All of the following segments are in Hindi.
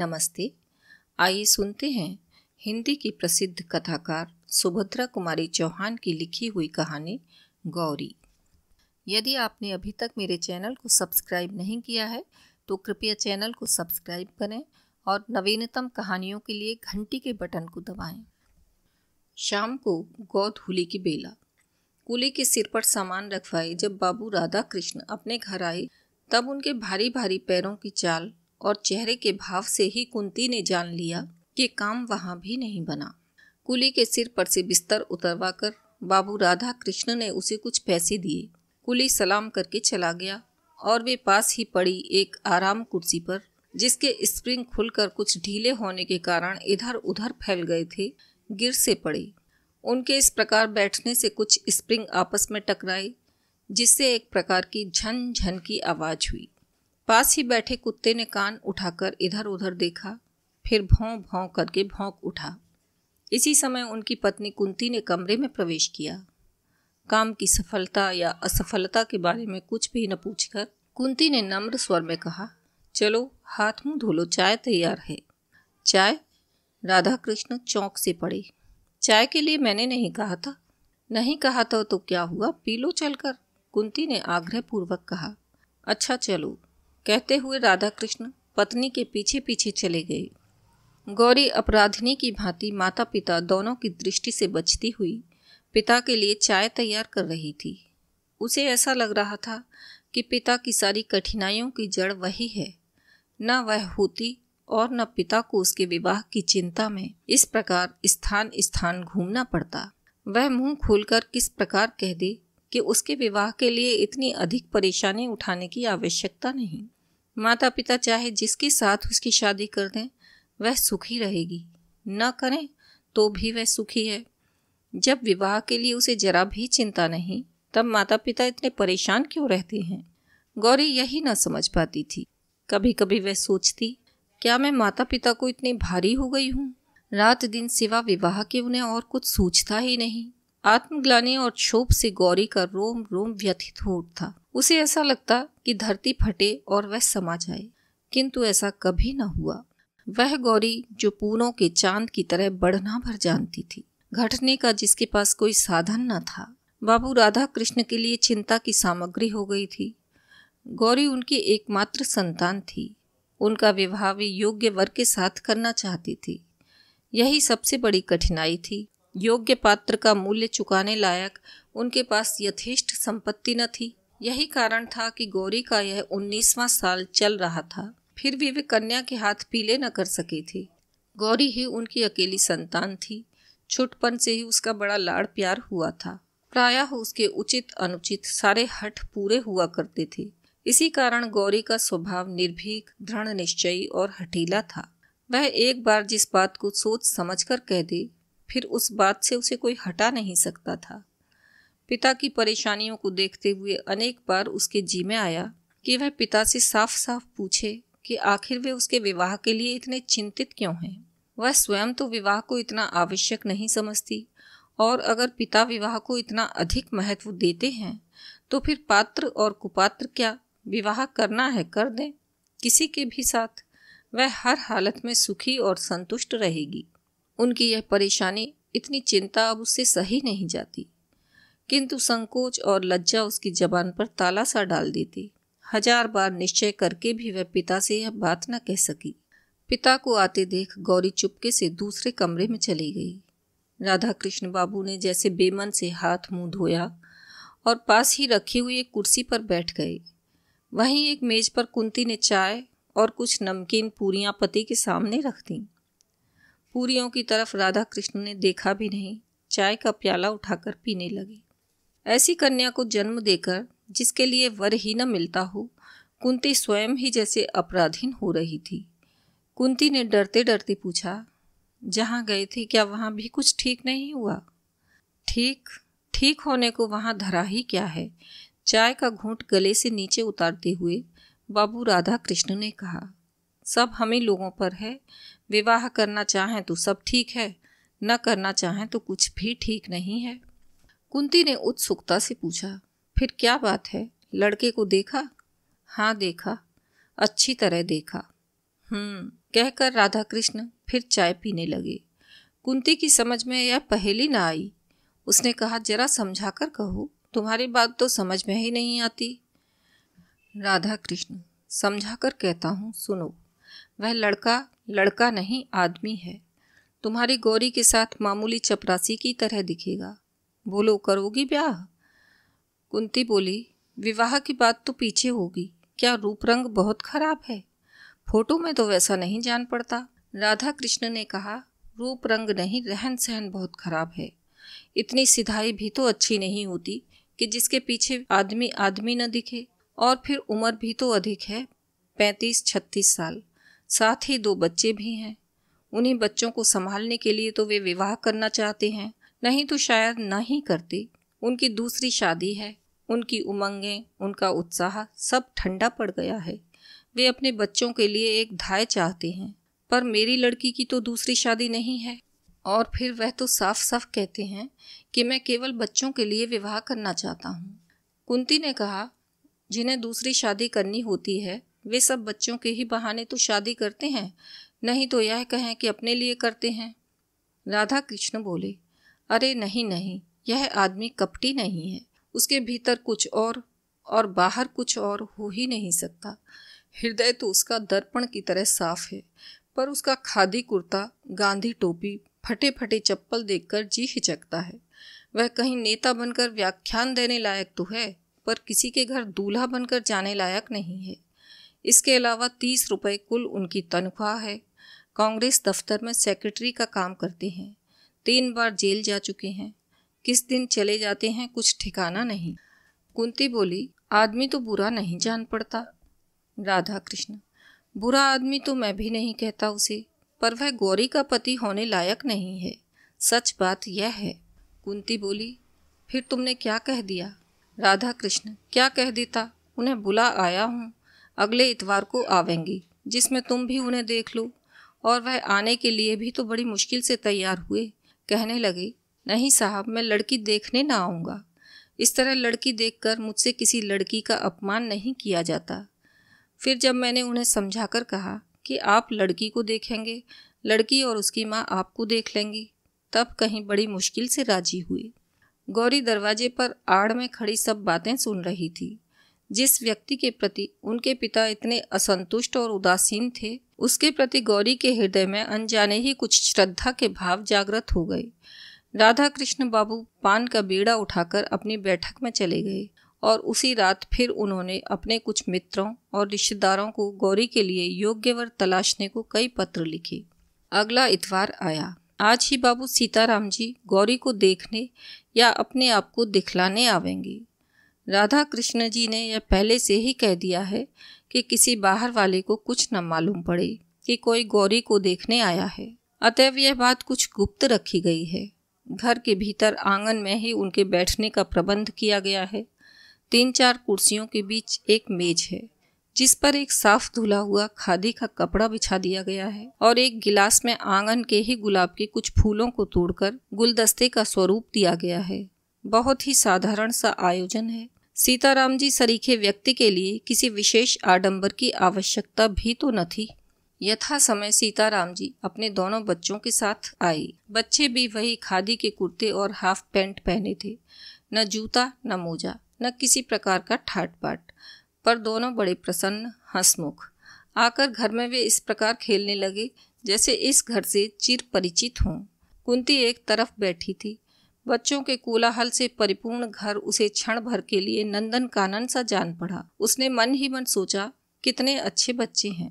नमस्ते आइए सुनते हैं हिंदी की प्रसिद्ध कथाकार सुभद्रा कुमारी चौहान की लिखी हुई कहानी गौरी यदि आपने अभी तक मेरे चैनल को सब्सक्राइब नहीं किया है तो कृपया चैनल को सब्सक्राइब करें और नवीनतम कहानियों के लिए घंटी के बटन को दबाएं। शाम को गौधूली की बेला कुली के सिर पर सामान रखवाए जब बाबू राधा कृष्ण अपने घर आए तब उनके भारी भारी पैरों की चाल और चेहरे के भाव से ही कुंती ने जान लिया कि काम वहां भी नहीं बना कुली के सिर पर से बिस्तर उतरवा कर बाबू राधा कृष्ण ने उसे कुछ पैसे दिए कुली सलाम करके चला गया और वे पास ही पड़ी एक आराम कुर्सी पर जिसके स्प्रिंग खुलकर कुछ ढीले होने के कारण इधर उधर फैल गए थे गिर से पड़े उनके इस प्रकार बैठने से कुछ स्प्रिंग आपस में टकराए जिससे एक प्रकार की झनझन की आवाज़ हुई पास ही बैठे कुत्ते ने कान उठाकर इधर उधर देखा फिर भौं भौं करके भौंक उठा इसी समय उनकी पत्नी कुंती ने कमरे में प्रवेश किया काम की सफलता या असफलता के बारे में कुछ भी न पूछकर कुंती ने नम्र स्वर में कहा चलो हाथ मुंह धो लो चाय तैयार है चाय राधा कृष्ण चौंक से पड़े चाय के लिए मैंने नहीं कहा था नहीं कहा था तो क्या हुआ पी लो चलकर कुंती ने आग्रह पूर्वक कहा अच्छा चलो कहते हुए राधा कृष्ण पत्नी के पीछे पीछे चले गए गौरी अपराधिनी की भांति माता पिता दोनों की दृष्टि से बचती हुई पिता के लिए चाय तैयार कर रही थी उसे ऐसा लग रहा था कि पिता की सारी कठिनाइयों की जड़ वही है न वह होती और न पिता को उसके विवाह की चिंता में इस प्रकार स्थान स्थान घूमना पड़ता वह मुंह खोलकर किस प्रकार कह दे कि उसके विवाह के लिए इतनी अधिक परेशानी उठाने की आवश्यकता नहीं माता पिता चाहे जिसके साथ उसकी शादी कर दें वह सुखी रहेगी न करें तो भी वह सुखी है जब विवाह के लिए उसे जरा भी चिंता नहीं तब माता पिता इतने परेशान क्यों रहते हैं गौरी यही न समझ पाती थी कभी कभी वह सोचती क्या मैं माता पिता को इतनी भारी हो गई हूँ रात दिन सिवा विवाह के उन्हें और कुछ सोचता ही नहीं आत्मग्लानी और क्षोभ से गौरी का रोम रोम व्यथित हो उठता उसे ऐसा लगता कि धरती फटे और वह समा जाए किंतु ऐसा कभी न हुआ वह गौरी जो पूनो के चांद की तरह बढ़ना भर जानती थी घटने का जिसके पास कोई साधन न था बाबू राधा कृष्ण के लिए चिंता की सामग्री हो गई थी गौरी उनकी एकमात्र संतान थी उनका विवाह वे योग्य वर्ग के साथ करना चाहती थी यही सबसे बड़ी कठिनाई थी योग्य पात्र का मूल्य चुकाने लायक उनके पास यथेष्ट संपत्ति न थी यही कारण था कि गौरी का यह उन्नीसवा साल चल रहा था फिर भी वे कन्या के हाथ पीले न कर सके थे गौरी ही उनकी अकेली संतान थी छुटपन से ही उसका बड़ा लाड़ प्यार हुआ था प्रायः उसके उचित अनुचित सारे हट पूरे हुआ करते थे इसी कारण गौरी का स्वभाव निर्भीक दृढ़ निश्चयी और हठीला था वह एक बार जिस बात को सोच समझकर कह दे फिर उस बात से उसे कोई हटा नहीं सकता था पिता की परेशानियों को देखते हुए अनेक बार उसके जी में आया कि वह पिता से साफ साफ पूछे कि आखिर वे उसके विवाह के लिए इतने चिंतित क्यों हैं वह स्वयं तो विवाह को इतना आवश्यक नहीं समझती और अगर पिता विवाह को इतना अधिक महत्व देते हैं तो फिर पात्र और कुपात्र क्या विवाह करना है कर दें किसी के भी साथ वह हर हालत में सुखी और संतुष्ट रहेगी उनकी यह परेशानी इतनी चिंता अब उससे सही नहीं जाती किंतु संकोच और लज्जा उसकी जबान पर ताला सा डाल देती हजार बार निश्चय करके भी वह पिता से यह बात न कह सकी पिता को आते देख गौरी चुपके से दूसरे कमरे में चली गई राधा कृष्ण बाबू ने जैसे बेमन से हाथ मुंह धोया और पास ही रखी हुई एक कुर्सी पर बैठ गए वहीं एक मेज पर कुंती ने चाय और कुछ नमकीन पूरियां पति के सामने रख दीं पूरियों की तरफ राधा कृष्ण ने देखा भी नहीं चाय का प्याला उठाकर पीने लगे ऐसी कन्या को जन्म देकर जिसके लिए वर ही न मिलता हो कुंती स्वयं ही जैसे अपराधीन हो रही थी कुंती ने डरते डरते पूछा जहाँ गए थे क्या वहाँ भी कुछ ठीक नहीं हुआ ठीक ठीक होने को वहाँ धरा ही क्या है चाय का घूंट गले से नीचे उतारते हुए बाबू राधा कृष्ण ने कहा सब हमें लोगों पर है विवाह करना चाहें तो सब ठीक है न करना चाहें तो कुछ भी ठीक नहीं है कुंती ने उत्सुकता से पूछा फिर क्या बात है लड़के को देखा हाँ देखा अच्छी तरह देखा हम्म कहकर राधा कृष्ण फिर चाय पीने लगे कुंती की समझ में यह पहेली ना आई उसने कहा जरा समझा कर कहो तुम्हारी बात तो समझ में ही नहीं आती राधा कृष्ण समझा कर कहता हूँ सुनो वह लड़का लड़का नहीं आदमी है तुम्हारी गौरी के साथ मामूली चपरासी की तरह दिखेगा बोलो करोगी ब्याह कुंती बोली विवाह की बात तो पीछे होगी क्या रूप रंग बहुत खराब है फोटो में तो वैसा नहीं जान पड़ता राधा कृष्ण ने कहा रूप रंग नहीं रहन सहन बहुत खराब है इतनी सिधाई भी तो अच्छी नहीं होती कि जिसके पीछे आदमी आदमी न दिखे और फिर उम्र भी तो अधिक है पैंतीस छत्तीस साल साथ ही दो बच्चे भी हैं उन्हीं बच्चों को संभालने के लिए तो वे विवाह करना चाहते हैं नहीं तो शायद नहीं करते उनकी दूसरी शादी है उनकी उमंगें उनका उत्साह सब ठंडा पड़ गया है वे अपने बच्चों के लिए एक धाय चाहते हैं पर मेरी लड़की की तो दूसरी शादी नहीं है और फिर वह तो साफ साफ कहते हैं कि मैं केवल बच्चों के लिए विवाह करना चाहता हूँ कुंती ने कहा जिन्हें दूसरी शादी करनी होती है वे सब बच्चों के ही बहाने तो शादी करते हैं नहीं तो यह कहें कि अपने लिए करते हैं राधा कृष्ण बोले अरे नहीं नहीं यह आदमी कपटी नहीं है उसके भीतर कुछ और और बाहर कुछ और हो ही नहीं सकता हृदय तो उसका दर्पण की तरह साफ है पर उसका खादी कुर्ता गांधी टोपी फटे फटे चप्पल देखकर जी हिचकता है वह कहीं नेता बनकर व्याख्यान देने लायक तो है पर किसी के घर दूल्हा बनकर जाने लायक नहीं है इसके अलावा तीस रुपये कुल उनकी तनख्वाह है कांग्रेस दफ्तर में सेक्रेटरी का काम करते हैं तीन बार जेल जा चुके हैं किस दिन चले जाते हैं कुछ ठिकाना नहीं कुंती बोली आदमी तो बुरा नहीं जान पड़ता राधा कृष्ण बुरा आदमी तो मैं भी नहीं कहता उसे पर वह गौरी का पति होने लायक नहीं है सच बात यह है कुंती बोली फिर तुमने क्या कह दिया राधा कृष्ण क्या कह देता उन्हें बुला आया हूँ अगले इतवार को आवेंगी जिसमें तुम भी उन्हें देख लो और वह आने के लिए भी तो बड़ी मुश्किल से तैयार हुए कहने लगे नहीं साहब मैं लड़की देखने ना आऊँगा इस तरह लड़की देखकर मुझसे किसी लड़की का अपमान नहीं किया जाता फिर जब मैंने उन्हें समझाकर कहा कि आप लड़की को देखेंगे लड़की और उसकी माँ आपको देख लेंगी तब कहीं बड़ी मुश्किल से राजी हुई गौरी दरवाजे पर आड़ में खड़ी सब बातें सुन रही थी जिस व्यक्ति के प्रति उनके पिता इतने असंतुष्ट और उदासीन थे उसके प्रति गौरी के हृदय में अनजाने ही कुछ श्रद्धा के भाव जागृत हो गए राधा कृष्ण बाबू पान का बीड़ा उठाकर अपनी बैठक में चले गए और उसी रात फिर उन्होंने अपने कुछ मित्रों और रिश्तेदारों को गौरी के लिए योग्य वर तलाशने को कई पत्र लिखे अगला इतवार आया आज ही बाबू सीताराम जी गौरी को देखने या अपने आप को दिखलाने आवेंगे राधा कृष्ण जी ने यह पहले से ही कह दिया है कि किसी बाहर वाले को कुछ न मालूम पड़े कि कोई गौरी को देखने आया है अतएव यह बात कुछ गुप्त रखी गई है घर के भीतर आंगन में ही उनके बैठने का प्रबंध किया गया है तीन चार कुर्सियों के बीच एक मेज है जिस पर एक साफ धुला हुआ खादी का कपड़ा बिछा दिया गया है और एक गिलास में आंगन के ही गुलाब के कुछ फूलों को तोड़कर गुलदस्ते का स्वरूप दिया गया है बहुत ही साधारण सा आयोजन है सीताराम जी सरीखे व्यक्ति के लिए किसी विशेष आडंबर की आवश्यकता भी तो न थी यथा समय सीताराम जी अपने दोनों बच्चों के साथ आए बच्चे भी वही खादी के कुर्ते और हाफ पैंट पहने थे न जूता न मोजा न किसी प्रकार का ठाट पाट पर दोनों बड़े प्रसन्न हंसमुख आकर घर में वे इस प्रकार खेलने लगे जैसे इस घर से चिर परिचित हों कुंती एक तरफ बैठी थी बच्चों के कोलाहल से परिपूर्ण घर उसे क्षण भर के लिए नंदन कानन सा जान पड़ा उसने मन ही मन सोचा कितने अच्छे बच्चे हैं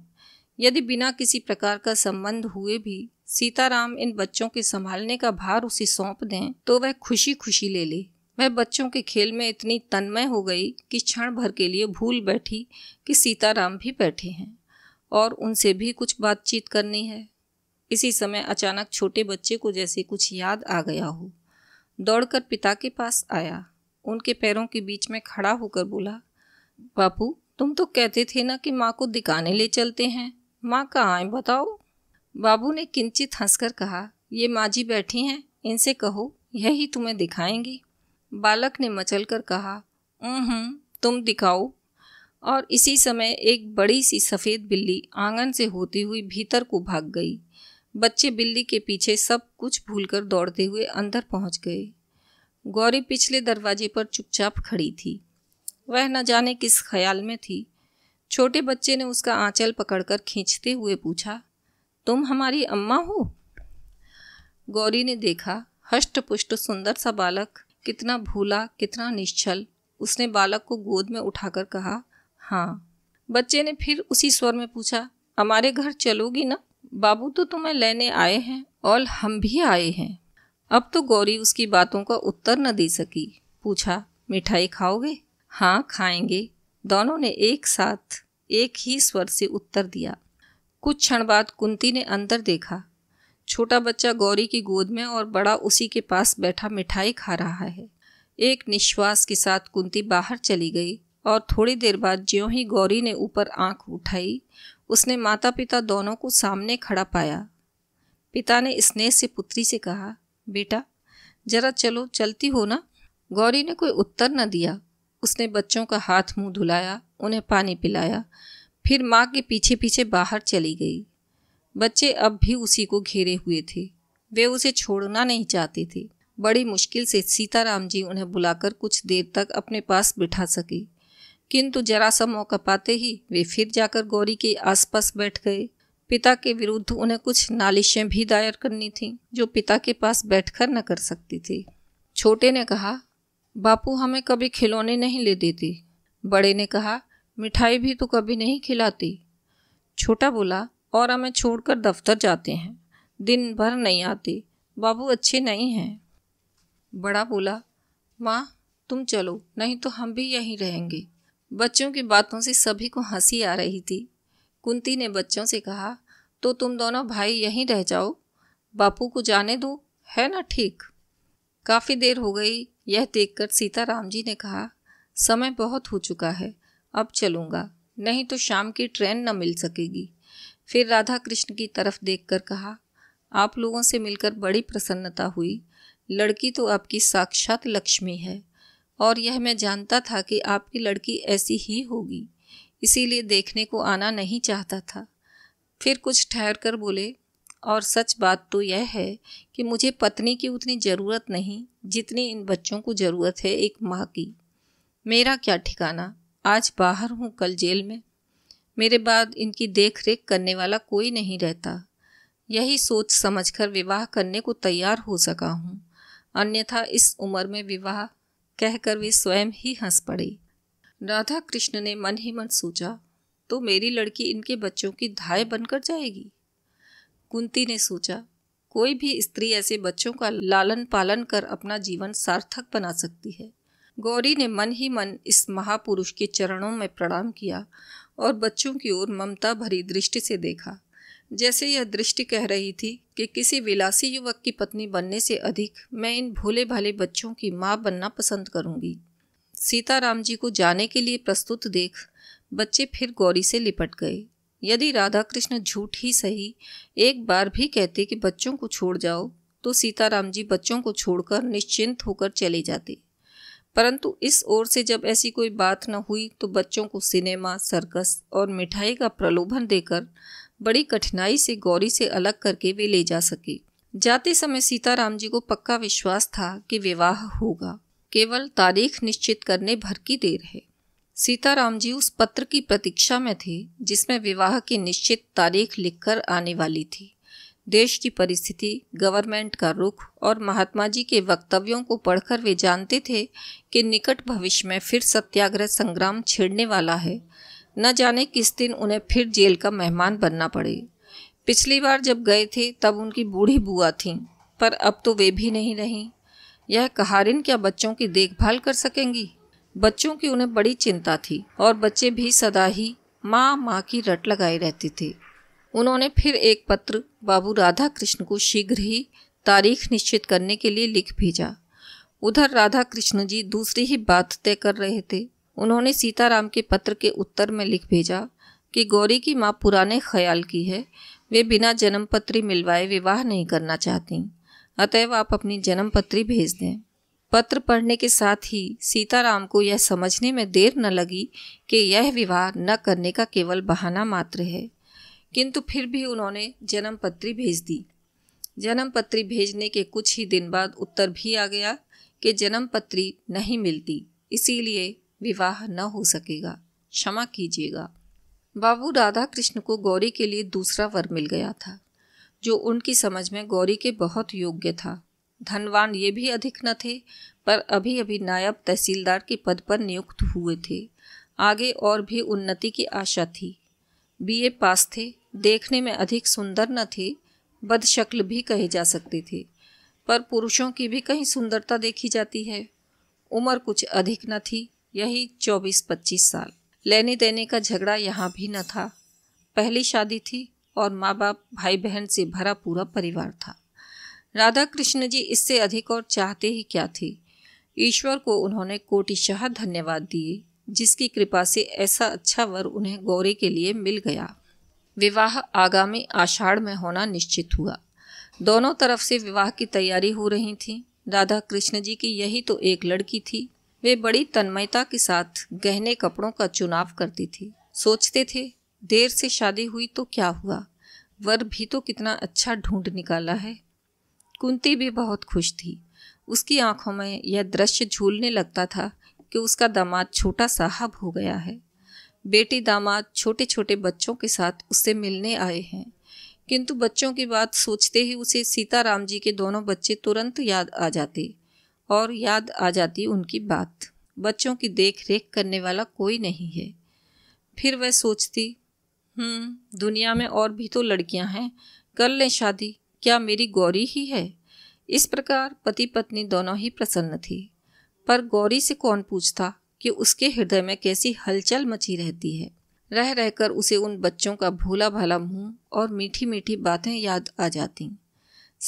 यदि बिना किसी प्रकार का संबंध हुए भी सीताराम इन बच्चों के संभालने का भार उसे सौंप दें तो वह खुशी खुशी ले ले वह बच्चों के खेल में इतनी तन्मय हो गई कि क्षण भर के लिए भूल बैठी कि सीताराम भी बैठे हैं और उनसे भी कुछ बातचीत करनी है इसी समय अचानक छोटे बच्चे को जैसे कुछ याद आ गया हो दौड़कर पिता के पास आया उनके पैरों के बीच में खड़ा होकर बोला बापू तुम तो कहते थे ना कि माँ को दिखाने ले चलते हैं माँ कहाँ आए बताओ बाबू ने किंचित हंसकर कहा ये माँ जी बैठी हैं इनसे कहो यही तुम्हें दिखाएंगी बालक ने मचल कर कहा तुम दिखाओ और इसी समय एक बड़ी सी सफ़ेद बिल्ली आंगन से होती हुई भीतर को भाग गई बच्चे बिल्ली के पीछे सब कुछ भूलकर दौड़ते हुए अंदर पहुंच गए गौरी पिछले दरवाजे पर चुपचाप खड़ी थी वह न जाने किस ख्याल में थी छोटे बच्चे ने उसका आंचल पकड़कर खींचते हुए पूछा तुम हमारी अम्मा हो गौरी ने देखा पुष्ट सुंदर सा बालक कितना भूला कितना निश्चल उसने बालक को गोद में उठाकर कहा हाँ बच्चे ने फिर उसी स्वर में पूछा हमारे घर चलोगी ना बाबू तो तुम्हें लेने आए हैं और हम भी आए हैं अब तो गौरी उसकी बातों का उत्तर न दे सकी पूछा मिठाई खाओगे हाँ खाएंगे दोनों ने एक साथ एक ही स्वर से उत्तर दिया कुछ क्षण बाद कुंती ने अंदर देखा छोटा बच्चा गौरी की गोद में और बड़ा उसी के पास बैठा मिठाई खा रहा है एक निश्वास के साथ कुंती बाहर चली गई और थोड़ी देर बाद ज्यों ही गौरी ने ऊपर आंख उठाई उसने माता पिता दोनों को सामने खड़ा पाया पिता ने स्नेह से पुत्री से कहा बेटा जरा चलो चलती हो ना गौरी ने कोई उत्तर न दिया उसने बच्चों का हाथ मुंह धुलाया उन्हें पानी पिलाया फिर माँ के पीछे पीछे बाहर चली गई बच्चे अब भी उसी को घेरे हुए थे वे उसे छोड़ना नहीं चाहते थे बड़ी मुश्किल से सीताराम जी उन्हें बुलाकर कुछ देर तक अपने पास बिठा सके किंतु जरा सा मौका पाते ही वे फिर जाकर गौरी के आसपास बैठ गए पिता के विरुद्ध उन्हें कुछ नालिशें भी दायर करनी थीं जो पिता के पास बैठकर न कर सकती थी छोटे ने कहा बापू हमें कभी खिलौने नहीं ले देती बड़े ने कहा मिठाई भी तो कभी नहीं खिलाती छोटा बोला और हमें छोड़कर दफ्तर जाते हैं दिन भर नहीं आती बाबू अच्छे नहीं हैं बड़ा बोला माँ तुम चलो नहीं तो हम भी यहीं रहेंगे बच्चों की बातों से सभी को हंसी आ रही थी कुंती ने बच्चों से कहा तो तुम दोनों भाई यहीं रह जाओ बापू को जाने दो है ना ठीक काफ़ी देर हो गई यह देखकर सीताराम जी ने कहा समय बहुत हो चुका है अब चलूँगा नहीं तो शाम की ट्रेन न मिल सकेगी फिर राधा कृष्ण की तरफ देखकर कहा आप लोगों से मिलकर बड़ी प्रसन्नता हुई लड़की तो आपकी साक्षात लक्ष्मी है और यह मैं जानता था कि आपकी लड़की ऐसी ही होगी इसीलिए देखने को आना नहीं चाहता था फिर कुछ ठहर कर बोले और सच बात तो यह है कि मुझे पत्नी की उतनी ज़रूरत नहीं जितनी इन बच्चों को ज़रूरत है एक माँ की मेरा क्या ठिकाना आज बाहर हूँ कल जेल में मेरे बाद इनकी देख रेख करने वाला कोई नहीं रहता यही सोच समझकर विवाह करने को तैयार हो सका हूँ अन्यथा इस उम्र में विवाह कहकर वे स्वयं ही हंस पड़े राधा कृष्ण ने मन ही मन सोचा तो मेरी लड़की इनके बच्चों की धाय बनकर जाएगी कुंती ने सोचा कोई भी स्त्री ऐसे बच्चों का लालन पालन कर अपना जीवन सार्थक बना सकती है गौरी ने मन ही मन इस महापुरुष के चरणों में प्रणाम किया और बच्चों की ओर ममता भरी दृष्टि से देखा जैसे यह दृष्टि कह रही थी कि किसी विलासी युवक की पत्नी बनने से अधिक मैं इन भोले भाले बच्चों की माँ बनना पसंद करूँगी सीताराम जी को जाने के लिए प्रस्तुत देख बच्चे फिर गौरी से लिपट गए यदि राधा कृष्ण झूठ ही सही एक बार भी कहते कि बच्चों को छोड़ जाओ तो सीताराम जी बच्चों को छोड़कर निश्चिंत होकर चले जाते परंतु इस ओर से जब ऐसी कोई बात न हुई तो बच्चों को सिनेमा सर्कस और मिठाई का प्रलोभन देकर बड़ी कठिनाई से गौरी से अलग करके वे ले जा सके जाते समय सीताराम जी को पक्का विश्वास था कि विवाह होगा केवल तारीख निश्चित करने भर की देर है सीताराम जी उस पत्र की प्रतीक्षा में थे जिसमें विवाह की निश्चित तारीख लिखकर आने वाली थी देश की परिस्थिति गवर्नमेंट का रुख और महात्मा जी के वक्तव्यों को पढ़कर वे जानते थे कि निकट भविष्य में फिर सत्याग्रह संग्राम छेड़ने वाला है न जाने किस दिन उन्हें फिर जेल का मेहमान बनना पड़े पिछली बार जब गए थे तब उनकी बूढ़ी बुआ थीं पर अब तो वे भी नहीं रहीं यह कहारिन क्या बच्चों की देखभाल कर सकेंगी बच्चों की उन्हें बड़ी चिंता थी और बच्चे भी सदा ही माँ माँ की रट लगाए रहते थे उन्होंने फिर एक पत्र बाबू राधा कृष्ण को शीघ्र ही तारीख निश्चित करने के लिए लिख भेजा उधर राधा कृष्ण जी दूसरी ही बात तय कर रहे थे उन्होंने सीताराम के पत्र के उत्तर में लिख भेजा कि गौरी की माँ पुराने ख्याल की है वे बिना जन्मपत्री मिलवाए विवाह नहीं करना चाहती अतएव आप अपनी जन्मपत्री भेज दें पत्र पढ़ने के साथ ही सीताराम को यह समझने में देर न लगी कि यह विवाह न करने का केवल बहाना मात्र है किंतु फिर भी उन्होंने जन्मपत्री भेज दी जन्मपत्री भेजने के कुछ ही दिन बाद उत्तर भी आ गया कि जन्मपत्री नहीं मिलती इसीलिए विवाह न हो सकेगा क्षमा कीजिएगा बाबू राधा कृष्ण को गौरी के लिए दूसरा वर मिल गया था जो उनकी समझ में गौरी के बहुत योग्य था धनवान ये भी अधिक न थे पर अभी अभी नायब तहसीलदार के पद पर नियुक्त हुए थे आगे और भी उन्नति की आशा थी बीए पास थे देखने में अधिक सुंदर न थे बदशक्ल भी कहे जा सकते थे पर पुरुषों की भी कहीं सुंदरता देखी जाती है उम्र कुछ अधिक न थी यही चौबीस पच्चीस साल लेने देने का झगड़ा यहाँ भी न था पहली शादी थी और माँ बाप भाई बहन से भरा पूरा परिवार था राधा कृष्ण जी इससे अधिक और चाहते ही क्या थे ईश्वर को उन्होंने कोटिशाह धन्यवाद दिए जिसकी कृपा से ऐसा अच्छा वर उन्हें गौरी के लिए मिल गया विवाह आगामी आषाढ़ में होना निश्चित हुआ दोनों तरफ से विवाह की तैयारी हो रही थी राधा कृष्ण जी की यही तो एक लड़की थी वे बड़ी तन्मयता के साथ गहने कपड़ों का चुनाव करती थी सोचते थे देर से शादी हुई तो क्या हुआ वर भी तो कितना अच्छा ढूंढ निकाला है कुंती भी बहुत खुश थी उसकी आंखों में यह दृश्य झूलने लगता था कि उसका दामाद छोटा साहब हो गया है बेटी दामाद छोटे छोटे बच्चों के साथ उससे मिलने आए हैं किंतु बच्चों की बात सोचते ही उसे सीताराम जी के दोनों बच्चे तुरंत याद आ जाते और याद आ जाती उनकी बात बच्चों की देख रेख करने वाला कोई नहीं है फिर वह सोचती हम्म, दुनिया में और भी तो लड़कियां हैं कर लें शादी क्या मेरी गौरी ही है इस प्रकार पति पत्नी दोनों ही प्रसन्न थी पर गौरी से कौन पूछता कि उसके हृदय में कैसी हलचल मची रहती है रह रहकर उसे उन बच्चों का भोला भाला मुंह और मीठी मीठी बातें याद आ जातीं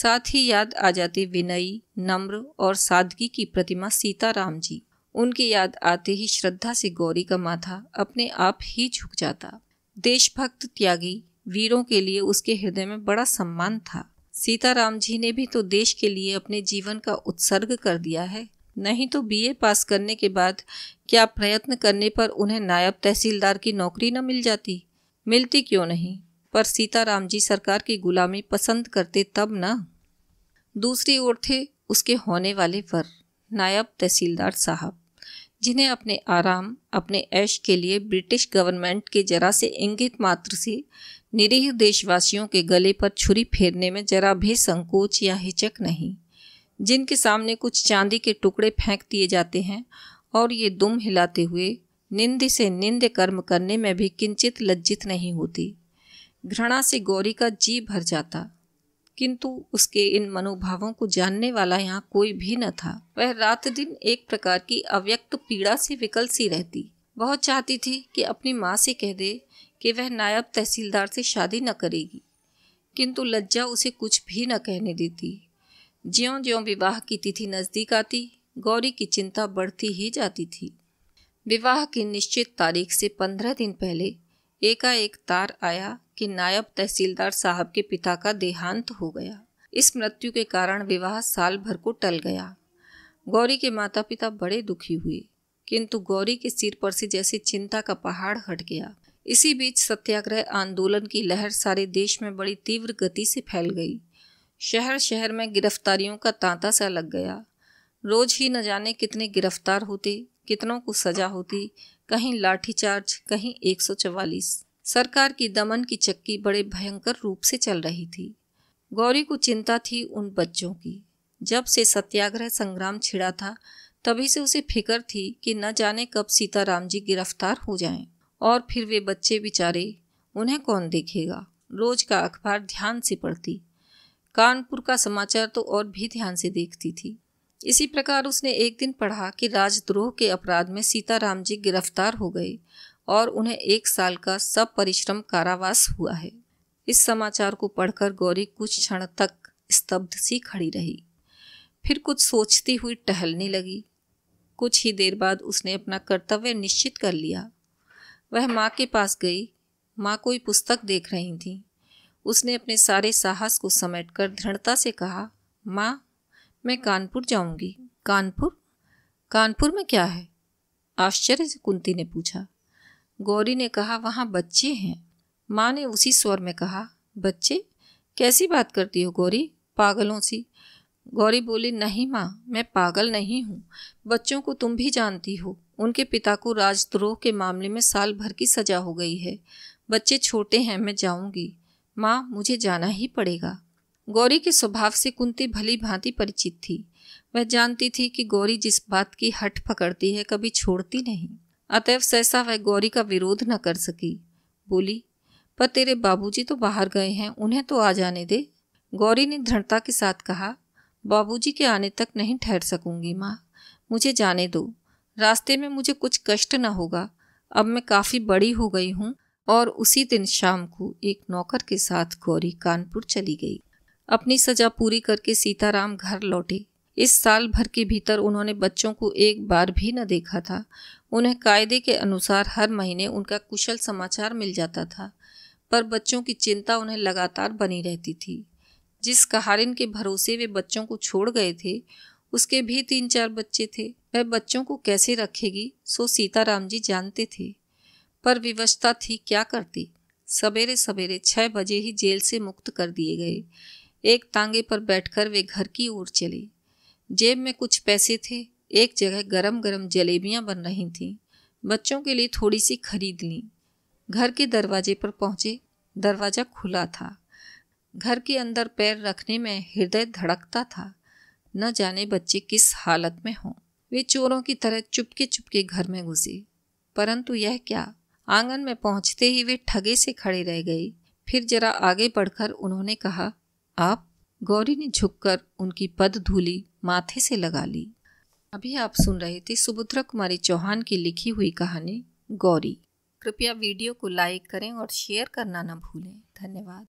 साथ ही याद आ जाते विनयी नम्र और सादगी की प्रतिमा सीताराम जी उनकी याद आते ही श्रद्धा से गौरी का माथा अपने आप ही झुक जाता देशभक्त त्यागी वीरों के लिए उसके हृदय में बड़ा सम्मान था सीताराम जी ने भी तो देश के लिए अपने जीवन का उत्सर्ग कर दिया है नहीं तो बीए पास करने के बाद क्या प्रयत्न करने पर उन्हें नायब तहसीलदार की नौकरी न मिल जाती मिलती क्यों नहीं पर सीताराम जी सरकार की गुलामी पसंद करते तब न दूसरी ओर थे उसके होने वाले वर नायब तहसीलदार साहब जिन्हें अपने आराम अपने ऐश के लिए ब्रिटिश गवर्नमेंट के जरा से इंगित मात्र से निरीह देशवासियों के गले पर छुरी फेरने में जरा भी संकोच या हिचक नहीं जिनके सामने कुछ चांदी के टुकड़े फेंक दिए जाते हैं और ये दुम हिलाते हुए निंद से निंद कर्म करने में भी किंचित लज्जित नहीं होती घृणा से गौरी का जी भर जाता किंतु उसके इन मनोभावों को जानने वाला यहाँ कोई भी न था वह रात दिन एक प्रकार की अव्यक्त पीड़ा से विकल सी रहती बहुत चाहती थी कि अपनी माँ से कह दे कि वह नायब तहसीलदार से शादी न करेगी किंतु लज्जा उसे कुछ भी न कहने देती ज्यों ज्यों विवाह की तिथि नज़दीक आती गौरी की चिंता बढ़ती ही जाती थी विवाह की निश्चित तारीख से पंद्रह दिन पहले एकाएक तार आया कि नायब तहसीलदार साहब के पिता का देहांत हो गया इस मृत्यु के कारण विवाह साल भर को टल गया गौरी के माता पिता बड़े दुखी हुए किंतु गौरी के सिर पर से जैसे चिंता का पहाड़ हट गया इसी बीच सत्याग्रह आंदोलन की लहर सारे देश में बड़ी तीव्र गति से फैल गई शहर शहर में गिरफ्तारियों का तांता सा लग गया रोज ही न जाने कितने गिरफ्तार होते कितनों को सजा होती कहीं लाठीचार्ज कहीं एक सौ चवालीस सरकार की दमन की चक्की बड़े भयंकर रूप से चल रही थी गौरी को चिंता थी उन बच्चों की जब से सत्याग्रह संग्राम छिड़ा था तभी से उसे फिक्र थी कि न जाने कब सीताराम जी गिरफ्तार हो जाएं और फिर वे बच्चे बेचारे उन्हें कौन देखेगा रोज का अखबार ध्यान से पढ़ती कानपुर का समाचार तो और भी ध्यान से देखती थी इसी प्रकार उसने एक दिन पढ़ा कि राजद्रोह के अपराध में सीताराम जी गिरफ्तार हो गए और उन्हें एक साल का सब परिश्रम कारावास हुआ है इस समाचार को पढ़कर गौरी कुछ क्षण तक स्तब्ध सी खड़ी रही फिर कुछ सोचती हुई टहलने लगी कुछ ही देर बाद उसने अपना कर्तव्य निश्चित कर लिया वह माँ के पास गई माँ कोई पुस्तक देख रही थी उसने अपने सारे साहस को समेट कर दृढ़ता से कहा माँ मैं कानपुर जाऊंगी कानपुर कानपुर में क्या है आश्चर्य से कुंती ने पूछा गौरी ने कहा वहाँ बच्चे हैं माँ ने उसी स्वर में कहा बच्चे कैसी बात करती हो गौरी पागलों सी गौरी बोली नहीं माँ मैं पागल नहीं हूँ बच्चों को तुम भी जानती हो उनके पिता को राजद्रोह के मामले में साल भर की सजा हो गई है बच्चे छोटे हैं मैं जाऊंगी माँ मुझे जाना ही पड़ेगा गौरी के स्वभाव से कुंती भली भांति परिचित थी वह जानती थी कि गौरी जिस बात की हट पकड़ती है कभी छोड़ती नहीं अतएव सहसा वह गौरी का विरोध न कर सकी बोली पर तेरे बाबूजी तो बाहर गए हैं उन्हें तो आ जाने दे गौरी ने दृढ़ता के साथ कहा बाबूजी के आने तक नहीं ठहर सकूंगी माँ मुझे जाने दो रास्ते में मुझे कुछ कष्ट न होगा अब मैं काफ़ी बड़ी हो गई हूँ और उसी दिन शाम को एक नौकर के साथ गौरी कानपुर चली गई अपनी सजा पूरी करके सीताराम घर लौटे इस साल भर के भीतर उन्होंने बच्चों को एक बार भी न देखा था उन्हें कायदे के अनुसार हर महीने उनका कुशल समाचार मिल जाता था पर बच्चों की चिंता उन्हें लगातार बनी रहती थी जिस कहारिन के भरोसे वे बच्चों को छोड़ गए थे उसके भी तीन चार बच्चे थे वह बच्चों को कैसे रखेगी सो सीताराम जी जानते थे पर विवशता थी क्या करती सवेरे सवेरे छः बजे ही जेल से मुक्त कर दिए गए एक तांगे पर बैठकर वे घर की ओर चले जेब में कुछ पैसे थे एक जगह गरम गरम जलेबियां बन रही थीं बच्चों के लिए थोड़ी सी खरीद ली घर के दरवाजे पर पहुंचे दरवाज़ा खुला था घर के अंदर पैर रखने में हृदय धड़कता था न जाने बच्चे किस हालत में हों वे चोरों की तरह चुपके चुपके घर में घुसे परंतु यह क्या आंगन में पहुंचते ही वे ठगे से खड़े रह गए फिर जरा आगे बढ़कर उन्होंने कहा आप गौरी ने झुककर उनकी पद धूली माथे से लगा ली अभी आप सुन रहे थे सुभद्रा कुमारी चौहान की लिखी हुई कहानी गौरी कृपया वीडियो को लाइक करें और शेयर करना न भूलें धन्यवाद